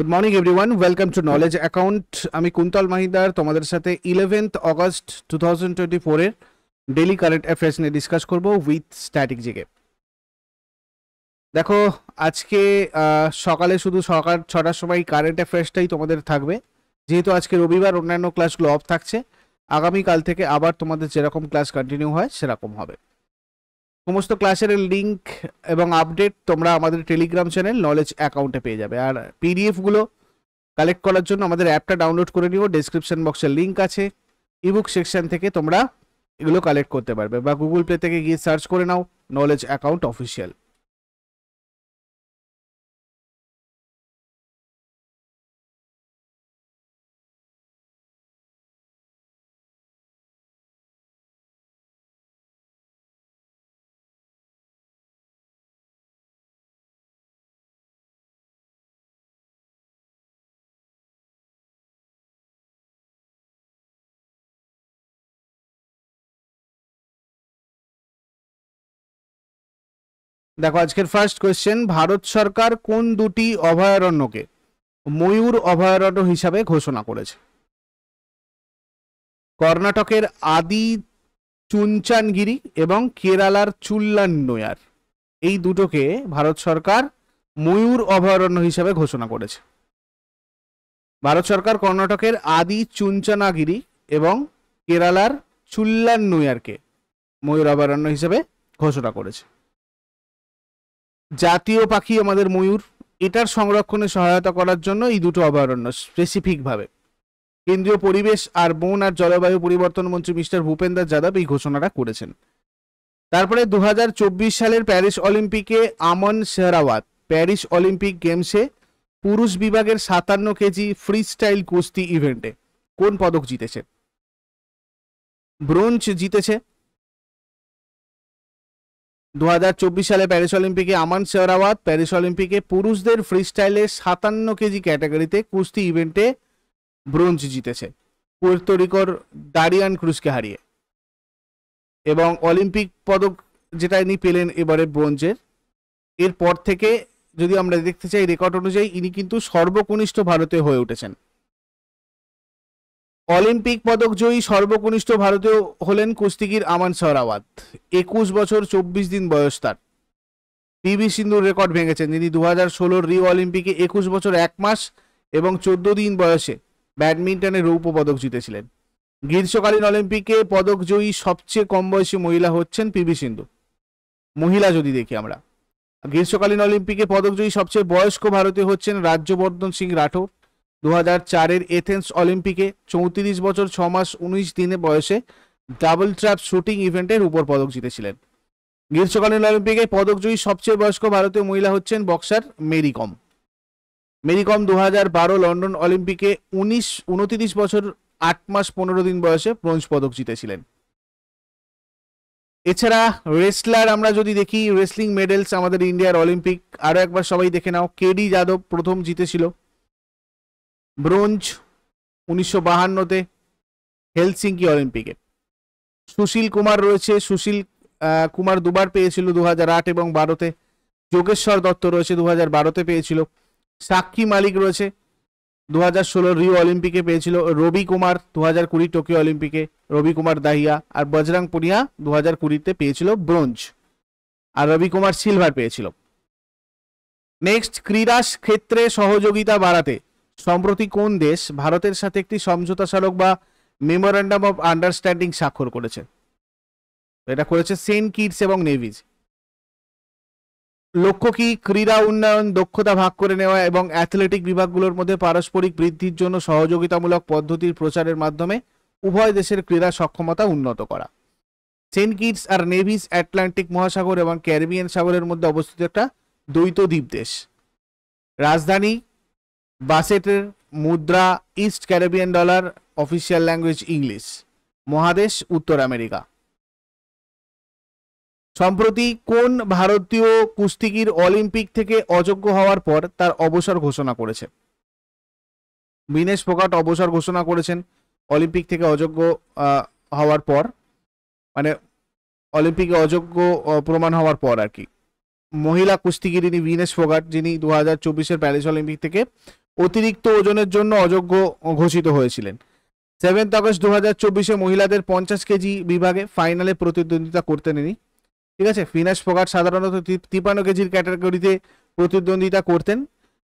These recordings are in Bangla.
good morning everyone welcome to knowledge account আমি কুন্তল মাহিদার তোমাদের সাথে eleventh August two thousand twenty ফোরের ডেলি কারেন্ট অ্যাফেয়ার্স নিয়ে ডিসকাস করব উইথ স্ট্যাটিক জিকে দেখো আজকে সকালে শুধু সকাল ছটার সময় কারেন্ট অ্যাফেয়ার্সটাই তোমাদের থাকবে যেহেতু আজকে রবিবার অন্যান্য ক্লাসগুলো অফ থাকছে আগামীকাল থেকে আবার তোমাদের যেরকম ক্লাস কন্টিনিউ হয় সেরকম হবে সমস্ত ক্লাসের লিঙ্ক এবং আপডেট তোমরা আমাদের টেলিগ্রাম চ্যানেল নলেজ অ্যাকাউন্টে পেয়ে যাবে আর পিডিএফগুলো কালেক্ট করার জন্য আমাদের অ্যাপটা ডাউনলোড করে নিও ডিসক্রিপশন বক্সে লিঙ্ক আছে ইবুক সেকশন থেকে তোমরা এগুলো কালেক্ট করতে পারবে বা গুগল প্লে থেকে গিয়ে সার্চ করে নাও নলেজ অ্যাকাউন্ট অফিসিয়াল দেখো আজকের ফার্স্ট কোয়েশ্চেন ভারত সরকার কোন দুটি অভয়ারণ্যকে ময়ূর অভয়ারণ্য হিসাবে ঘোষণা করেছে কর্ণাটকের আদি চুনচানগিরি এবং কেরালার চুল্লান্নয়ার এই দুটোকে ভারত সরকার ময়ূর অভয়ারণ্য হিসাবে ঘোষণা করেছে ভারত সরকার কর্ণাটকের আদি চুঞ্চানাগিরি এবং কেরালার চুল্লান্নয়ারকে ময়ূর অভয়ারণ্য হিসেবে ঘোষণা করেছে জাতীয় পাখি আমাদের ময়ূর এটার সংরক্ষণে সহায়তা করার জন্য এই দুটো অভয়ারণ্য স্পেসিফিকভাবে কেন্দ্রীয় পরিবেশ আর বন আর জলবায়ু পরিবর্তন মন্ত্রী মিস্টার ভূপেন্দ্র যাদব এই ঘোষণাটা করেছেন তারপরে দু সালের প্যারিস অলিম্পিকে আমন শেহরাওয়াত প্যারিস অলিম্পিক গেমসে পুরুষ বিভাগের সাতান্ন কেজি ফ্রি স্টাইল কুস্তি ইভেন্টে কোন পদক জিতেছে ব্রোঞ্জ জিতেছে দু সালে প্যারিস অলিম্পিকে আমান শেওরাওয়াত প্যারিস অলিম্পিকে পুরুষদের ফ্রিস্টাইলে সাতান্ন কেজি ক্যাটাগরিতে কুস্তি ইভেন্টে ব্রোঞ্জ জিতেছে পুয়ের্তরিকর দারিয়ান ক্রুজকে হারিয়ে এবং অলিম্পিক পদক যেটা ইনি পেলেন এবারে ব্রোঞ্জের এরপর থেকে যদি আমরা দেখতে চাই রেকর্ড অনুযায়ী ইনি কিন্তু সর্বকনিষ্ঠ ভারতে হয়ে উঠেছেন অলিম্পিক পদকজয়ী সর্বকনিষ্ঠ ভারতীয় হলেন কুস্তিগির আমান সরাওয়াত একুশ বছর চব্বিশ দিন বয়স তার পিভি সিন্ধুর রেকর্ড ভেঙেছেন তিনি দু হাজার ষোলোর রিও অলিম্পিকে একুশ বছর এক মাস এবং চোদ্দ দিন বয়সে ব্যাডমিন্টনে রৌপ্য পদক জিতেছিলেন গ্রীষ্মকালীন অলিম্পিকে পদকজয়ী সবচেয়ে কম বয়সী মহিলা হচ্ছেন পিভি সিন্ধু মহিলা যদি দেখি আমরা গ্রীষ্মকালীন অলিম্পিকে পদকজয়ী সবচেয়ে বয়স্ক ভারতীয় হচ্ছেন রাজ্যবর্ধন সিং রাঠোর 2004 চারের এথেন্স অলিম্পিকে 34 বছর ছ মাস উনিশ দিনে বয়সে ডাবল ট্র্যাপ শুটিং ইভেন্টের উপর পদক জিতেছিলেন গ্রীষ্মকালীন অলিম্পিকে পদকজয়ী সবচেয়ে বয়স্ক ভারতীয় মহিলা হচ্ছেন boxer Mary Kom Mary Kom দু বারো লন্ডন অলিম্পিকে উনিশ উনতিরিশ বছর আট মাস পনেরো দিন বয়সে ব্রোঞ্জ পদক জিতেছিলেন এছাড়া রেসলার আমরা যদি দেখি রেসলিং মেডেলস আমাদের ইন্ডিয়ার অলিম্পিক আরও একবার সবাই দেখে নাও কেডি যাদব প্রথম জিতেছিল ব্রোঞ্জ উনিশশো বাহান্নতে হেলসিঙ্কি অলিম্পিকে সুশীল কুমার রয়েছে সুশীল কুমার দুবার পেয়েছিল দু আট এবং বারোতে যোগেশ্বর দত্ত রয়েছে দু হাজার বারোতে পেয়েছিল সাক্ষী মালিক রয়েছে দু হাজার ষোলো রিও অলিম্পিকে পেয়েছিল রবি কুমার দু হাজার কুড়ি টোকিও অলিম্পিকে রবি কুমার দাহিয়া আর বজরাং পুনিয়া দু হাজার কুড়িতে পেয়েছিল ব্রোঞ্জ আর রবি কুমার সিলভার পেয়েছিল নেক্সট ক্রীড়া ক্ষেত্রে সহযোগিতা বাড়াতে সম্প্রতি কোন দেশ ভারতের সাথে একটি সমঝোতা স্মারক বা মেমোরান্ডাম অফ আন্ডারস্ট্যান্ডিং স্বাক্ষর করেছে এটা করেছে সেন্ট কিটস এবং নেভিজ লক্ষ্য কি ক্রীড়া উন্নয়ন দক্ষতা ভাগ করে নেওয়া এবং অ্যাথলেটিক বিভাগগুলোর মধ্যে পারস্পরিক বৃদ্ধির জন্য সহযোগিতামূলক পদ্ধতির প্রচারের মাধ্যমে উভয় দেশের ক্রীড়া সক্ষমতা উন্নত করা সেন্ট কিটস আর নেভিস অ্যাটলান্টিক মহাসাগর এবং ক্যারিবিয়ান সাগরের মধ্যে অবস্থিত একটা দ্বৈত দ্বীপ দেশ রাজধানী বাসেটের মুদ্রা East Caribbean dollar official language English মহাদেশ উত্তর আমেরিকা সম্প্রতি কোন ভারতীয় কুস্তিগির অলিম্পিক থেকে অযোগ্য হওয়ার পর তার অবসর ঘোষণা করেছে বিনেশ ফোকাট অবসর ঘোষণা করেছেন অলিম্পিক থেকে অযোগ্য হওয়ার পর মানে অলিম্পিকে অযোগ্য প্রমাণ হওয়ার পর আর কি মহিলা কুস্তিগিরিনী ভিনেস ফোগাট যিনি দু হাজার চব্বিশের প্যারিস অলিম্পিক থেকে অতিরিক্ত ওজনের জন্য অযোগ্য ঘোষিত হয়েছিলেন সেভেন্থ আগস্ট দু হাজার চব্বিশে মহিলাদের পঞ্চাশ কেজি বিভাগে ফাইনালে প্রতিদ্বন্দ্বিতা করতেন ইনি ঠিক আছে ফিনাস ফোগাট সাধারণত তিপ্পান্ন কেজির ক্যাটাগরিতে প্রতিদ্বন্দ্বিতা করতেন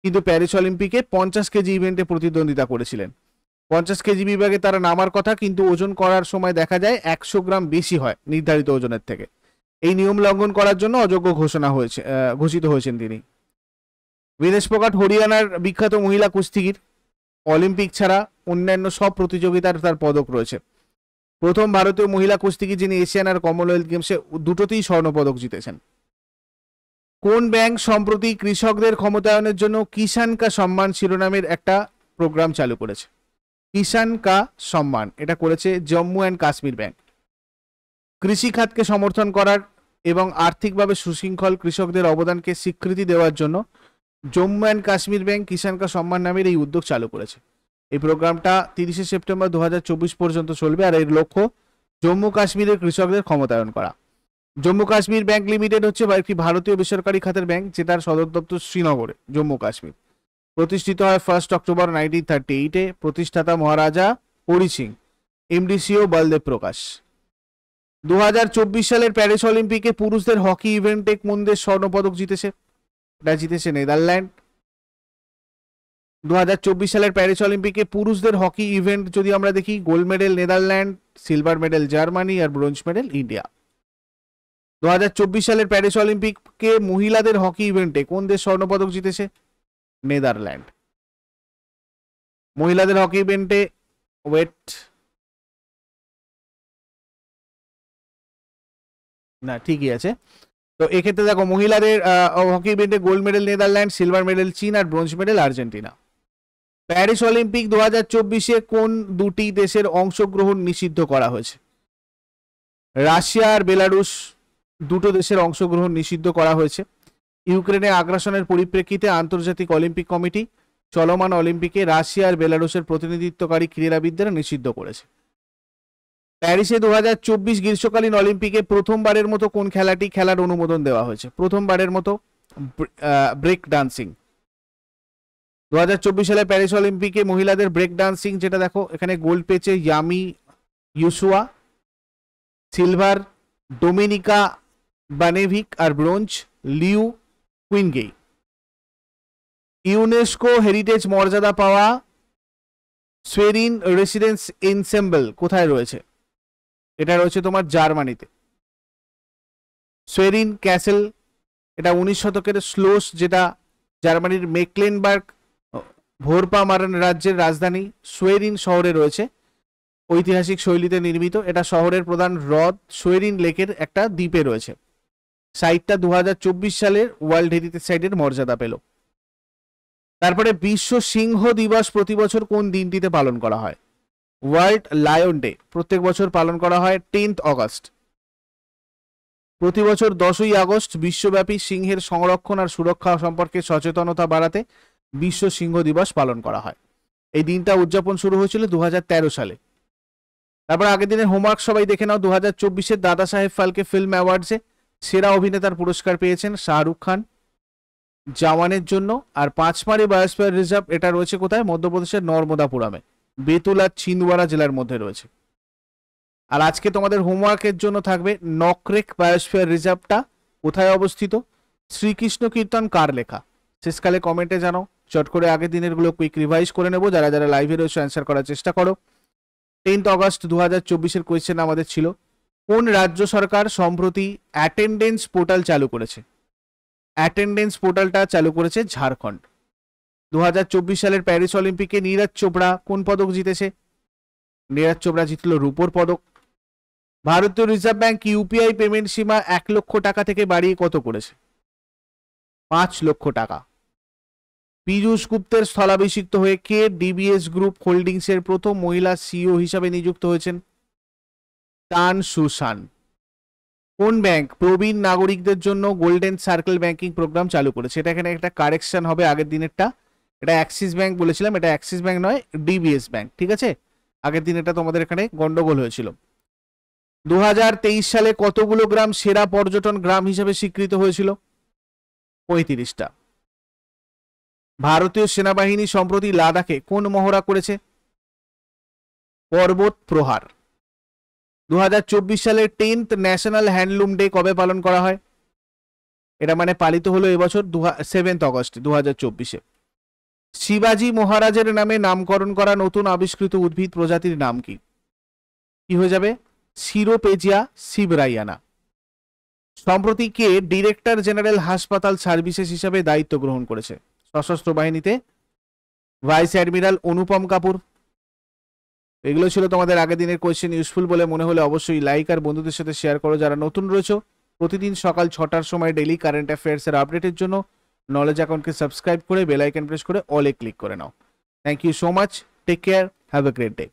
কিন্তু প্যারিস অলিম্পিকে পঞ্চাশ কেজি ইভেন্টে প্রতিদ্বন্দ্বিতা করেছিলেন পঞ্চাশ কেজি বিভাগে তারা নামার কথা কিন্তু ওজন করার সময় দেখা যায় একশো গ্রাম বেশি হয় নির্ধারিত ওজনের থেকে এই নিয়ম লঙ্ঘন করার জন্য অযোগ্য ঘোষণা হয়েছে ঘোষিত হয়েছেন তিনি বিনেশ প্রকাট হরিয়ানার বিখ্যাত মহিলা কুস্তিগির অলিম্পিক ছাড়া অন্যান্য সব প্রতিযোগিতার তার পদক রয়েছে প্রথম ভারতীয় মহিলা কুস্তিগির যিনি এশিয়ান আর কমনওয়েলথ গেমসে দুটোতেই স্বর্ণপদক জিতেছেন কোন ব্যাংক সম্প্রতি কৃষকদের ক্ষমতায়নের জন্য কিষান কা সম্মান শিরোনামের একটা প্রোগ্রাম চালু করেছে কিষান কা সম্মান এটা করেছে জম্মু অ্যান্ড কাশ্মীর ব্যাংক কৃষি খাতকে সমর্থন করার এবং আর্থিকভাবে সুশৃঙ্খল কৃষকদের অবদানকে স্বীকৃতি দেওয়ার জন্য জম্মু অ্যান্ড কাশ্মীর ব্যাংক কিষানকা সম্মান নামের এই উদ্যোগ চালু করেছে এই প্রোগ্রামটা তিরিশে সেপ্টেম্বর দু পর্যন্ত চলবে আর এর লক্ষ্য জম্মু কাশ্মীরের কৃষকদের ক্ষমতায়ন করা জম্মু কাশ্মীর ব্যাংক লিমিটেড হচ্ছে একটি ভারতীয় বেসরকারি খাতের ব্যাংক যেটার সদর দপ্তর শ্রীনগরে জম্মু কাশ্মীর প্রতিষ্ঠিত হয় ফার্স্ট অক্টোবর নাইনটিন থার্টি এইটে প্রতিষ্ঠাতা মহারাজা হরি সিং এমডিসিও বলদেব প্রকাশ দু সালের প্যারিস অলিম্পিকে পুরুষদের হকি ইভেন্টে কোন দেশ স্বর্ণপদক জিতেছে এটা জিতেছে নেদারল্যান্ড দু সালের প্যারিস অলিম্পিকে পুরুষদের হকি ইভেন্ট যদি আমরা দেখি gold medal Netherland silver medal Germany আর ব্রোঞ্জ মেডেল ইন্ডিয়া দু সালের প্যারিস অলিম্পিকে মহিলাদের হকি ইভেন্টে কোন দেশ স্বর্ণপদক জিতেছে নেদারল্যান্ড মহিলাদের হকি ইভেন্টে ওয়েট না ঠিকই আছে তো এক্ষেত্রে দেখো মহিলাদের হকি ইভেন্টে gold medal Netherland silver medal চীন আর bronze medal Argentina Paris Olympic দু হাজার চব্বিশে কোন দুটি দেশের অংশগ্রহণ নিষিদ্ধ করা হয়েছে রাশিয়া আর বেলারুস দুটো দেশের অংশগ্রহণ নিষিদ্ধ করা হয়েছে ইউক্রেনে আগ্রাসনের পরিপ্রেক্ষিতে আন্তর্জাতিক অলিম্পিক কমিটি চলমান অলিম্পিকে রাশিয়া আর বেলারুসের প্রতিনিধিত্বকারী ক্রীড়াবিদদের নিষিদ্ধ করেছে প্যারিসে দু হাজার চব্বিশ গ্রীষ্মকালীন অলিম্পিকে প্রথমবারের মতো কোন খেলাটি খেলার অনুমোদন দেওয়া হয়েছে প্রথমবারের মতো ব্রেক ডান্সিং দু হাজার চব্বিশ সালে প্যারিস অলিম্পিকে মহিলাদের ব্রেক ডান্সিং যেটা দেখো এখানে গোল্ড পেয়েছে Ami Yuasa silver Dominika Banevic আর bronze Liu Qingyi UNESCO heritage মর্যাদা পাওয়া সুয়েরিন রেসিডেন্স এনসেম্বল কোথায় রয়েছে এটা রয়েছে তোমার জার্মানিতে সোয়েরিন ক্যাসেল এটা উনিশ শতকের স্লোস যেটা জার্মানির মেকলেনবার্গ ভোরপা মারান রাজ্যের রাজধানী সোয়েরিন শহরে রয়েছে ঐতিহাসিক শৈলীতে নির্মিত এটা শহরের প্রধান হ্রদ সোয়েরিন লেকের একটা দ্বীপে রয়েছে সাইটটা দু সালের ওয়ার্ল্ড হেরিটেজ সাইটের মর্যাদা পেল তারপরে বিশ্ব সিংহ দিবস প্রতি বছর কোন দিনটিতে পালন করা হয় ওয়ার্ল্ড লায়ন ডে প্রত্যেক বছর পালন করা হয় টেন্থ অগস্ট প্রতি বছর দশই আগস্ট বিশ্বব্যাপী সিংহের সংরক্ষণ আর সুরক্ষা সম্পর্কে সচেতনতা বাড়াতে বিশ্ব সিংহ দিবস পালন করা হয় এই দিনটা উদযাপন শুরু হয়েছিল দু সালে তারপর আগের দিনের হোমওয়ার্ক সবাই দেখে নাও দু হাজার চব্বিশের দাদা সাহেব ফালকে ফিল্ম অ্যাওয়ার্ডসে সেরা অভিনেতার পুরস্কার পেয়েছেন শাহরুখ খান জাওয়ানের জন্য আর পাঁচমারি বায়োস্পিয়ার রিজার্ভ এটা রয়েছে কোথায় মধ্যপ্রদেশের নর্মদাপুরামে বেতুল আর ছিন্দওয়ারা জেলার মধ্যে রয়েছে আর আজকে তোমাদের হোমওয়ার্কের জন্য থাকবে নকরেক বায়োস্ফিয়ার রিজার্ভটা কোথায় অবস্থিত শ্রীকৃষ্ণ কীর্তন কার লেখা শেষকালে কমেন্টে জানাও চট করে আগের দিনেরগুলো কুইক রিভাইজ করে নেব যারা যারা লাইভে রয়েছে অ্যান্সার করার চেষ্টা করো টেন্থ অগস্ট দু হাজার চব্বিশের কোয়েশ্চেন আমাদের ছিল কোন রাজ্য সরকার সম্প্রতি অ্যাটেন্ডেন্স পোর্টাল চালু করেছে অ্যাটেন্ডেন্স পোর্টালটা চালু করেছে ঝাড়খণ্ড দু সালের প্যারিস অলিম্পিকে নীরাজ চোপড়া কোন পদক জিতেছে নীরাজ চোপড়া জিতল রুপোর পদক ভারতীয় রিজার্ভ ব্যাংক ইউপিআই পেমেন্ট সীমা এক লক্ষ টাকা থেকে বাড়িয়ে কত করেছে পাঁচ লক্ষ টাকা পীযূষ গুপ্তের স্থলাভিষিক্ত হয়ে কে ডিবিএস গ্রুপ হোল্ডিংসের প্রথম মহিলা সিইও হিসাবে নিযুক্ত হয়েছেন তান সুসান কোন ব্যাংক প্রবীণ নাগরিকদের জন্য গোল্ডেন সার্কেল ব্যাংকিং প্রোগ্রাম চালু করেছে এটা এখানে একটা কারেকশন হবে আগের দিনেরটা এটা অ্যাক্সিস ব্যাঙ্ক বলেছিলাম এটা অ্যাক্সিস ব্যাঙ্ক নয় ডিবিএস ব্যাঙ্ক ঠিক আছে আগের দিন এটা তোমাদের এখানে গন্ডগোল হয়েছিল দু সালে কতগুলো গ্রাম সেরা পর্যটন গ্রাম হিসেবে স্বীকৃত হয়েছিল পঁয়ত্রিশটা ভারতীয় সেনাবাহিনী সম্প্রতি লাদাখে কোন মহড়া করেছে পর্বত প্রহার দু সালে টেন্থ ন্যাশনাল হ্যান্ডলুম ডে কবে পালন করা হয় এটা মানে পালিত হলো এবছর দু সেভেন্থ অগস্ট দু হাজার চব্বিশে শিবাজি মহারাজের নামে নামকরণ করা নতুন আবিষ্কৃত উদ্ভিদ প্রজাতির নাম কি কি হয়ে যাবে সিরোপেজিয়া সিবরাইয়ানা সম্প্রতি কে ডিরেক্টর জেনারেল হাসপাতাল সার্ভিসেস হিসাবে দায়িত্ব গ্রহণ করেছে সশস্ত্র বাহিনীতে ভাইস অ্যাডমিরাল অনুপম কাপুর এগুলো ছিল তোমাদের আগের দিনের কোয়েশ্চেন ইউজফুল বলে মনে হলে অবশ্যই লাইক আর বন্ধুদের সাথে শেয়ার করো যারা নতুন রয়েছে প্রতিদিন সকাল ছটার সময় ডেলি কারেন্ট অ্যাফেয়ার্সের আপডেটের জন্য নলেজ অ্যাকাউন্টকে সাবস্ক্রাইব করে বেল আইকন প্রেস করে অলে ক্লিক করে নাও thank you so much take care have a great day